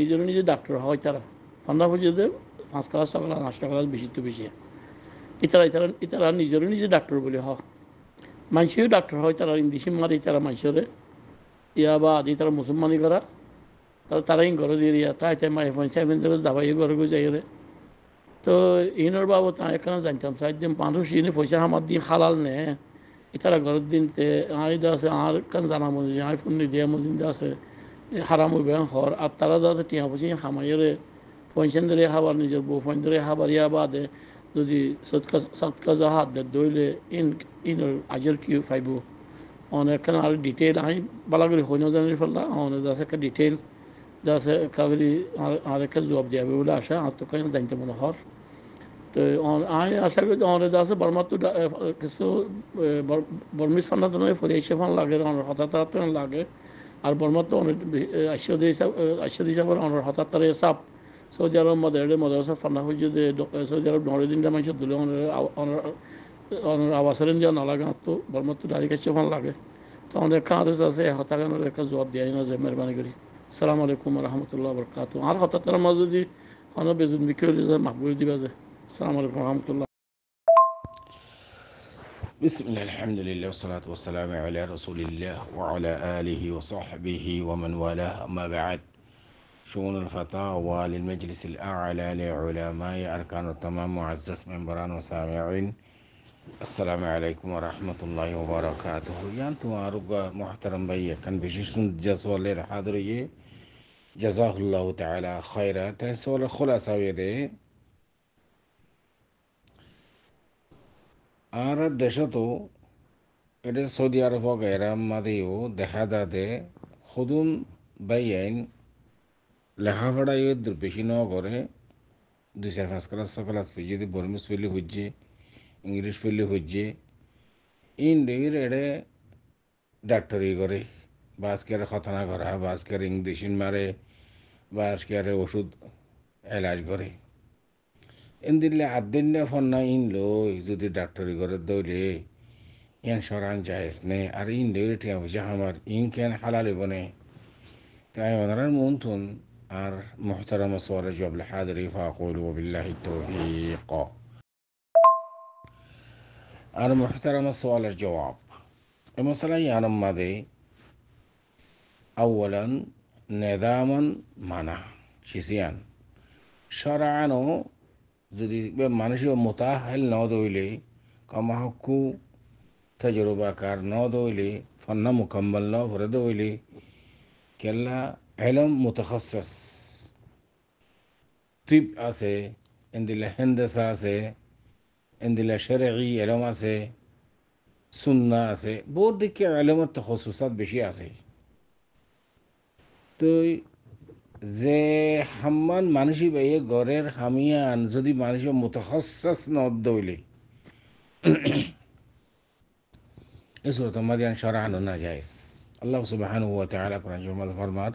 নিজের নিজে ডাক্তার হয় তারা পান্ডা পর্যন্ত পাঁচ ক্লাস ছ ক্লাস আটটা ক্লাস বেশি তো বেশি ইতারা ইতারা ইতারা নিজের নিজে ডাক্তার বলে হ মানুষেও ডাক্তার হয় তারা ইংলিশে মারে তারা মানুষের ইয়া বা আদি তারা মুসলমানি করা তারা তারাই ঘরে দিয়ে ইয়া তাই তাই মারে ফোন সাইবেন ধরে দাবাই ঘরে গো যাই রে তো ইনর বাবু তার এখানে জানতাম সাইদিন মানুষ ইনে পয়সা আমার দিন হালাল নে ইতারা ঘরের দিন তে আর আছে আর কেন জানা মজুরি আর ফোন দিয়ে মজুরি আছে হারাম হইবেন হর আর তারা যাতে টিয়া পুষি হামাইয়েরে পয়সেন ধরে হাবার নিজের বউ পয়েন ধরে হাবার ইয়া বাদে যদি সৎকা সৎকা জাহাত দইলে ইন ইন আজের কি পাইব অনেকখানে আর ডিটেল আমি বালা করে হইন জানি ফেললা অনেক যাচ্ছে একটা ডিটেল যাচ্ছে কাগরি আর একটা জবাব দেওয়া বলে আসা আর তো কেন জানতে মনে হর তো আমি আশা করি অনেক যাচ্ছে বর্মা তো কিছু বর্মিস ফান্ডা তো নয় ফরিয়ে ফান লাগে অনেক হতাহত লাগে আর বর্মার তো অনেক আশ্বাদ হিসাব আশ্বাদ হিসাবের হঠাৎ তার সাপ সৌদি আরব মদারে মদারসা ফান্না হয়েছে যে সৌদি আরব নরে দিনটা মানুষ দিলে অনেক আবাসের যা না লাগে তো বর্মার তো ডাড়ি কাছে ভালো লাগে তো আমাদের কাঁধ আছে হতাগানের একটা জবাব দেয় না যে মেহরবানি করি সালাম আলাইকুম রহমতুল্লাহ বরকাত আর হঠাৎ তারা মাঝে যদি অনেক বেজুন বিক্রি হয়ে যায় করে দিবা যে সালাম আলাইকুম রহমতুল্লাহ بسم الله الحمد لله والصلاة والسلام على رسول الله وعلى آله وصحبه ومن والاه أما بعد شؤون الفتاوى للمجلس الأعلى لعلماء أركان التمام معزز ممبران وسامعين السلام عليكم ورحمة الله وبركاته يانتو تمارك محترم بيا كان بجيشن جزوة للحاضرية جزاه الله تعالى خيرا تنسوا الخلاصة ويديه এটা ಆರ ದೇಶತು ಎಡೆ দেখা ಅರಬ সদুন বাই আইন ಹುದುನ್ ಬೈಯೈನ್ লেখাপড়ায় ইয়ে ন করে দুই চার পাঁচ ক্লাস ছ ক্লাস ফুজি যদি বর্মিস ফেলি হচ্ছে ইংলিশ ফেলি হচ্ছে ইন ডেগির এড়ে ডাক্তারি করে বা আজকের খতনা করা বা আজকের ইংলিশ মারে বা আজকের ওষুধ এলাজ করে এন্দিলে ফোন না ইন লই যদি ডাক্তারি ঘরে দৌলে ইয়ান সরান যায়স নে আর ইন দৌড়ে ঠিক হয়েছে আমার ইন কেন হালাল বনে তাই ওনার মন তুন আর মহতারাম সরে জবলে হাদরি ফাকুল ওবিল্লাহি ক আর মোহতারাম সওয়ালের জবাব এ মশলা ইয়ানম মাদে আউ্বলান নেদামন মানা শিশিয়ান সরানো जुदि मानसिक मुताहल नदौले कमाहकु तजुर्बाकार नदौले फन्न मुकम्मल नहरदौले केल्ला इलम मुतखसस तिब आसे इंदिला हिंदसा आसे इंदिला शरई इलम आसे सुन्ना आसे बहुत दिखे इलम तखसुसात बेशी आसे तो যে হাম্মান মানুষই বাইয়ে ঘরের হামিয়ান যদি মানুষ মুতখসাস নদ দইলে سورة مريم شرعا ونجايز الله سبحانه وتعالى قرآن جمال فرمار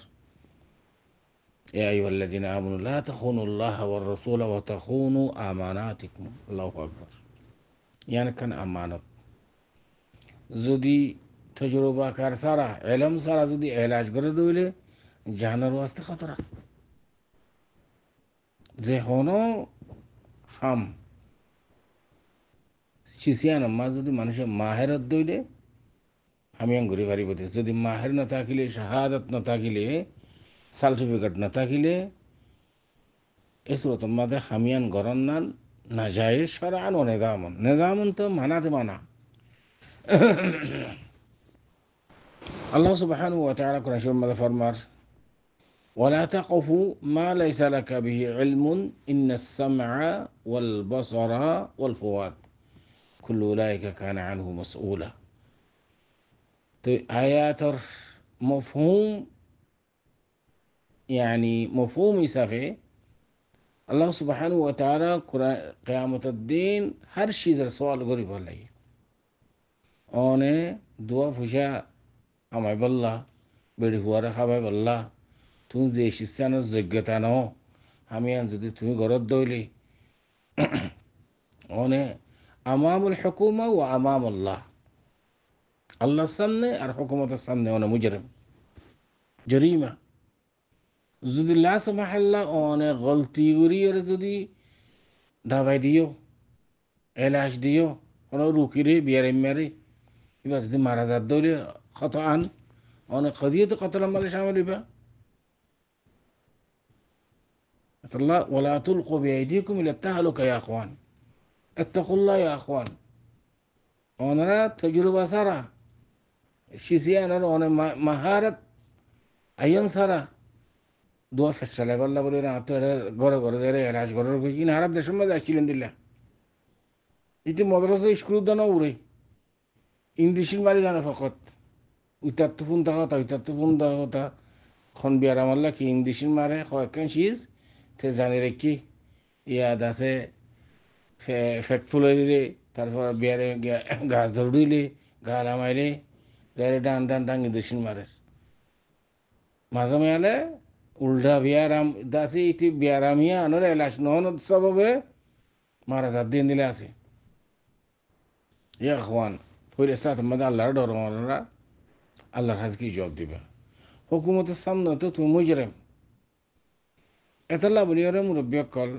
يا أيها الذين آمنوا لا تخونوا الله والرسول وتخونوا أماناتكم الله أكبر يعني كان أمانة زودي تجربة كار سارة علم سارة زودي علاج قرد ويلي জানার আসতে খতরা যে হন হাম শিশিয়ান মা যদি মানুষের মাহেরত দইলে আমি ঘুরে পারিব যদি মাহের না থাকিলে শাহাদত না থাকিলে সার্টিফিকেট না থাকিলে এসরত মাদে হামিয়ান গরম নান না যায় সরান ও নেজামন নেজামন তো মানাতে মানা আল্লাহ সুবাহান ও তারা কোরআন মাদে ফরমার ولا تقف ما ليس لك به علم إن السمع والبصر والفؤاد كل أولئك كان عنه مسؤولا طيب، آيات مفهوم يعني مفهوم سفه الله سبحانه وتعالى قيامة الدين هر شيء سؤال قريب الله أنا دعا فجاء أمعب الله فوارخ أمعب الله তুমি যে শিষ্যানোর যোগ্যতা ন আমি যদি তুমি ঘৰত দৌলি অনে আমামুল হকুমা ও আল্লাহ আল্লাহ সামনে আর হকুমতের সামনে অনে মুজরম জরিমা যদি লাস মাহাল্লা অনে গলতি করিয়ে যদি দাবাই দিও এলাশ দিও কোনো রুকিরে বিয়ারে মারে এবার যদি মারা যাত দৌড়ে কত আন অনেক খদিয়ে তো কত লম্বা সামলিবা আল্লাহ ওলা তুল কবি আইডিকুম তাহলুকা ইয়াখওয়ান এত্তাকুল্লাহ ইয়াখওয়ান ওনারা তজরুবা সারা সিসিয়ানোর অনেক মাহারত আয়ন সারা দুয়া ফেসালে করলা বলি না তো ঘরে ঘরে যারে এলাজ ঘরের কই কিনা হারা দেশের মধ্যে আসছিলেন দিলা ইতি মদ্রাসা স্কুল দানা উড়ে ইংলিশের মারি জানে ফকত উইতাত্তু ফোন থাকা উইতাত্তু ফোন থাকা খন বিয়ারামাল্লা কি ইংলিশের মারে হয় কেন সি তে জানি রেখি ইয়াদ আছে ফেট ফুল হইলে তারপর বিয়ারে গাছ ধরুইলে গা নামাইলে তাহলে ডান ডান ডাঙ্গি দেশিন মারে মাঝে মেয়ালে উল্টা বিয়ারাম দাসি ইটি বিয়ারামিয়া আনরে এলাস নহন সববে মারা যার দিন দিলে আছে ইয়া খোয়ান ফইরে সাথ মধ্যে আল্লাহর ডর মারা আল্লাহর হাজকে জব দিবে হুকুমতের সামনে তো তুমি মুজরেম এতাল্লা বলিয়রে মুরব্বীসকল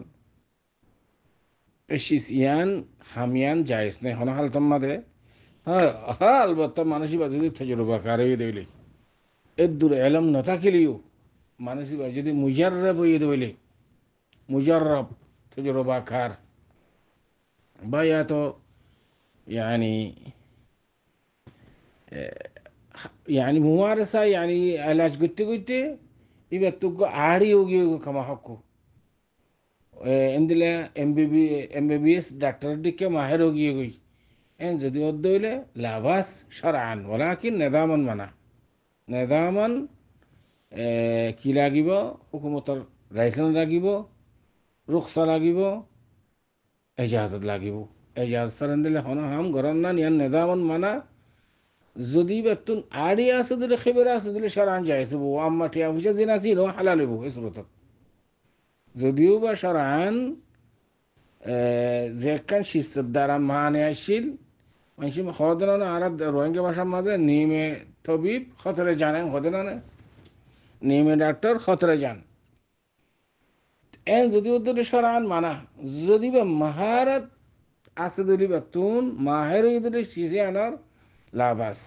পেশিস ইয়ান হামিয়ান জায়েজ নে হন হাল তম্মাদে হ্যাঁ আলবত্ত মানসি বা যদি তজরবা কারে দেইলে এদুর এলম নাথাকিলেও মানসি বা যদি মুজাররব হয়ে দেইলে মুজাররব তজরবা কাৰ বা ইয়াত ইয়ানি يعني يعني ممارسة ইয়ানি علاج قلت قلت ಇವತ್ತಿಗೂ ಆಡಿ ಹೋಗಿ ಕಮ ಹಕ್ಕು ಎಂದಿಲ್ಲ M B B M B B S doctor দিকে মাহের ಹೋಗಿ ಹೋಗಿ এন যদি অদ্দইলে লাভাস শরান ওলাকিন নেদামন মানা নেদামন কি লাগিব হুকুমতৰ লাইচেন্স লাগিব ৰুখচা লাগিব এজাজত লাগিব এজাজ চাৰ এন্দিলে হন হাম ঘৰৰ নান ইয়াৰ মানা যদি জদিবাতুন আড়ি আসো দিলে খেবের আসো দিলে সরান যাইছে বউ আম্মা ঠিয়া ফুসা জেনা ছিল হালাল বউ এসরতক যদিও বা সরান যেখান শিষ্যের দ্বারা মানে আসছিল মানুষ হদনানো আর রোহিঙ্গা ভাষার মাঝে নিমে তবিব খতরে জানেন হদনানে নিমে ডাক্তার খতরে যান এন যদিও দিলে সরান মানা যদি বা মাহারাত আছে দলি বা তুন মাহের দিলে শিশে আনার লাবাস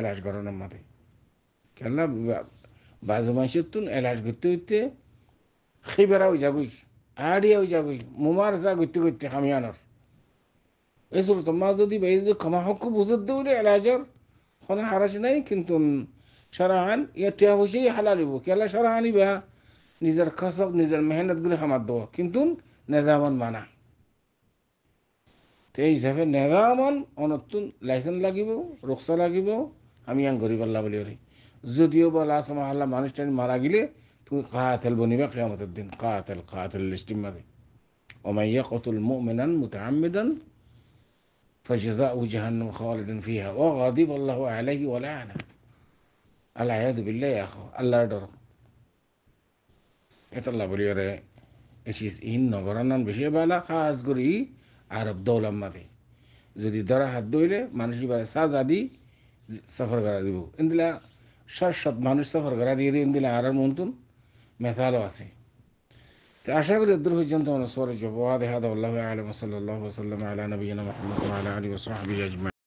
এলাশ গড়নের মাথায় কেননা বাজু মাসের তুন এলাশ ঘুরতে ঘুরতে খেবেরা ওই যাবই আড়িয়া ওই যাবই মোমার যা ঘুরতে ঘুরতে খামিয়ানোর এসর তোমার যদি বাইরে যদি ক্ষমা হক বুঝত দেবলে এলাজর কোনো হারাস নাই কিন্তু সারাহান ইয়ে টিয়া পয়সা হালা দিব কেলা সারাহানি বেহা নিজের খসব নিজের মেহনতগুলি হামার দেব কিন্তু নেজামন মানা তো এই হিচাপে নেজামান অনতুন লাইচেন্স লাগিব ৰখচা লাগিব আমি ইয়াং ঘূৰি পাৰলা বুলি কৰি যদিও বা লাষ্ট মাহাল্লা মানুষ টাইম মারা গেলে তুমি কাহাতেল বনিবা কেয়ামতের দিন কাহাতেল কাহাতেল লিস্টিম মারে ওমাইয়া কতুল মুমিনান মুতাআম্মিদান فجزاؤه جهنم خالدا فيها وغضب الله عليه ولعنه العياذ بالله يا أخو الله يدر এটা বলি রে এসিস ইন নগরানন বেশি বেলা খাস করি আরব দৌলম্বাতে যদি দরা হাত ধরলে মানুষ এবারে সাজা দি সফর করা দিব ইন্দিলা সৎ সৎ মানুষ সফর করা দিয়ে দিয়ে ইন্দিলা আর মন্তুন মেথালও আছে তো আশা করি দূর পর্যন্ত আমরা সরে যাবো আদে হাদ আল্লাহ আলম সাল্লাহ সাল্লাম আলা নবীন মহম্মদ আলা আলী ওসহাবি আজমা